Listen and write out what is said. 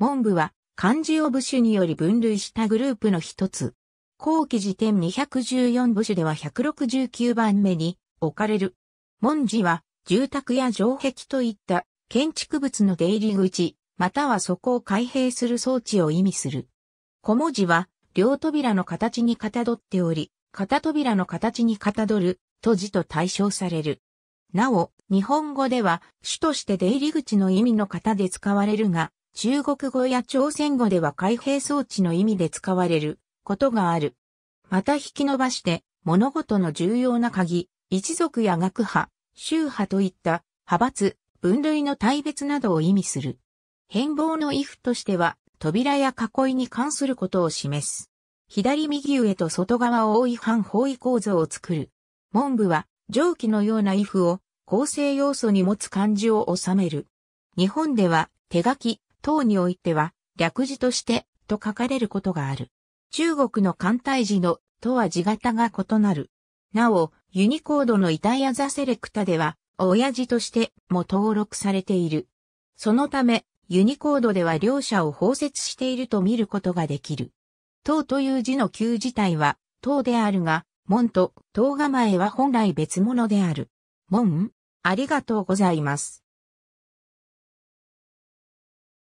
文部は漢字を部首により分類したグループの一つ。後期時点214部首では169番目に置かれる。文字は住宅や城壁といった建築物の出入り口、またはそこを開閉する装置を意味する。小文字は両扉の形にかたどっており、片扉の形にかたどる、と字と対称される。なお、日本語では、主として出入り口の意味の型で使われるが、中国語や朝鮮語では開閉装置の意味で使われることがある。また引き伸ばして、物事の重要な鍵、一族や学派、宗派といった派閥、分類の大別などを意味する。変貌のイフとしては、扉や囲いに関することを示す。左右上と外側を覆い反方位構造を作る。文部は、蒸気のようなイフを構成要素に持つ漢字を収める。日本では、手書き、等においては、略字として、と書かれることがある。中国の艦隊字の、とは字型が異なる。なお、ユニコードのイタイアザセレクタでは、親父としても登録されている。そのため、ユニコードでは両者を包摂していると見ることができる。党という字の旧自体は、党であるが、門と党構えは本来別物である。門、ありがとうございます。